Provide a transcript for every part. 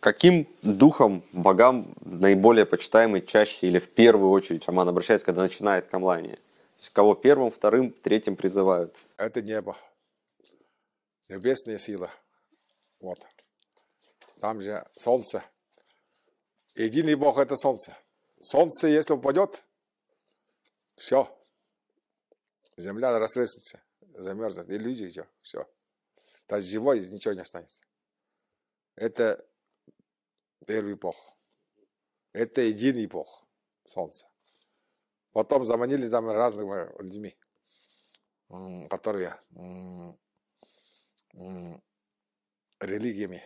Каким духом, богам наиболее почитаемый чаще или в первую очередь шаман обращается, когда начинает камлание? То есть кого первым, вторым, третьим призывают? Это небо. Небесная сила. Вот. Там же солнце. Единый Бог – это солнце. Солнце, если упадет, все. Земля растрясется, замерзнет. И люди идет, все. Даже живой ничего не останется. Это первый эпох. Это единый эпох Солнца. Потом заманили там разных людьми, которые религиями,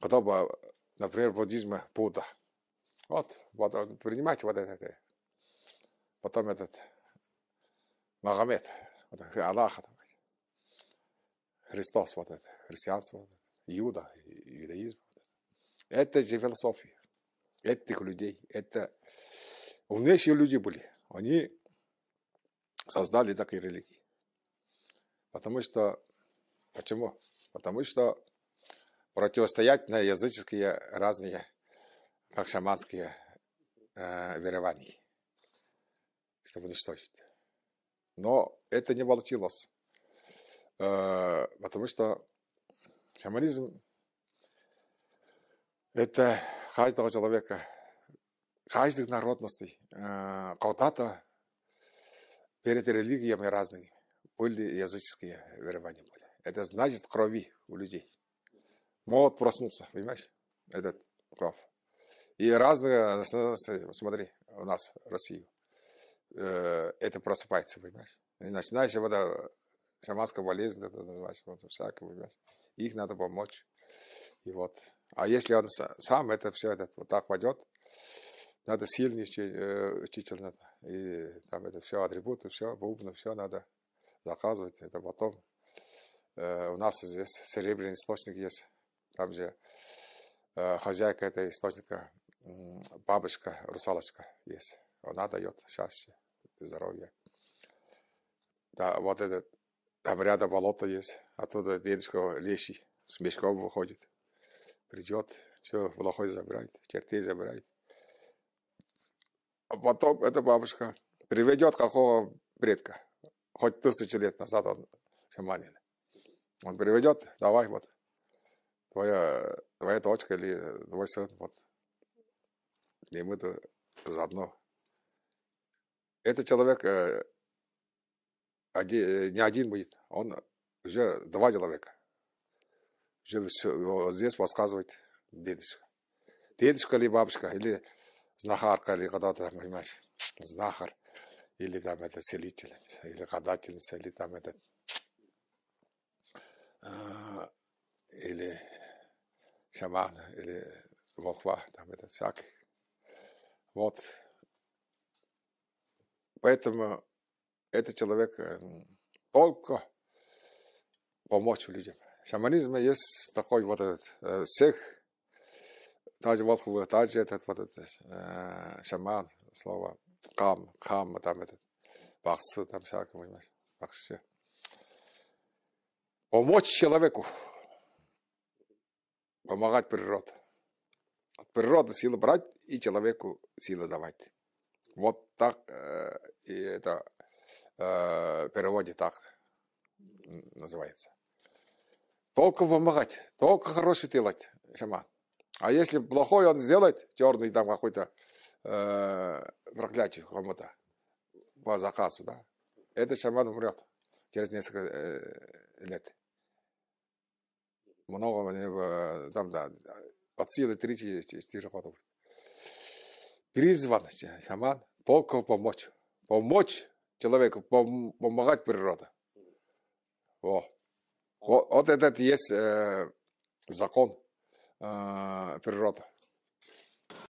которые, а, например, буддизма Будда. Вот, вот, принимайте вот это, Потом этот Магомед, вот, Аллах, Христос, вот это, христианство, вот Иуда, это же философия этих людей. Это умнейшие люди были. Они создали такие религии. Потому что... Почему? Потому что противостоять на языческие разные, как шаманские, э, верования, чтобы уничтожить. Но это не получилось. Э, потому что шаманизм это каждого человека, каждых народности, а, Когда-то перед религиями разными были языческие верования были. Это значит крови у людей. Могут проснуться, понимаешь, этот кровь. И разные, смотри, у нас России э, это просыпается, понимаешь. И начинаешь вот шаманская болезнь, это называется, вот, всякое, понимаешь. Их надо помочь. И вот а если он сам это все этот, вот так пойдет, надо сильный э, учитель надо. И там это все атрибуты, все, бубны, все надо заказывать. Это потом. Э, у нас здесь серебряный источник есть. Там, где э, хозяйка этой источника, бабочка, русалочка есть. Она дает счастье, здоровье. Да, вот этот, там рядом болото есть. Оттуда дедушка лещий с мешком выходит придет, все плохой забрать, чертей забрать. А потом эта бабушка приведет какого предка. Хоть тысячи лет назад он шаманин. Он приведет, давай, вот, твоя, твоя дочка или твой сын, вот. И мы-то заодно. Этот человек э, один, не один будет, он уже два человека жил здесь подсказывает дедушка. Дедушка или бабушка, или знахарка, или когда-то, понимаешь, знахар, или там это целитель, или гадательница, или там этот, а, или шаман, или волхва, там это всяких. Вот. Поэтому этот человек э, только помочь людям шаманизме есть такой вот этот всех э, Таджи Волхова, Таджи этот вот этот э, шаман, слово кам, кам, а там этот, бахсы, там всякому, бахши. Помочь человеку, помогать природе. От природы силы брать и человеку силы давать. Вот так э, и это э, переводе так называется. Только помогать, только хороший делать. Шама. А если плохое он сделает, черный там какой-то э, проклятие кому-то по заказу, да, это шаман умрет через несколько э, лет. Много э, там, да, от силы 3-4 года будет. Призван шаман только помочь. Помочь человеку, пом- помогать природа. Вот. Вот, этот есть э, закон э, природы.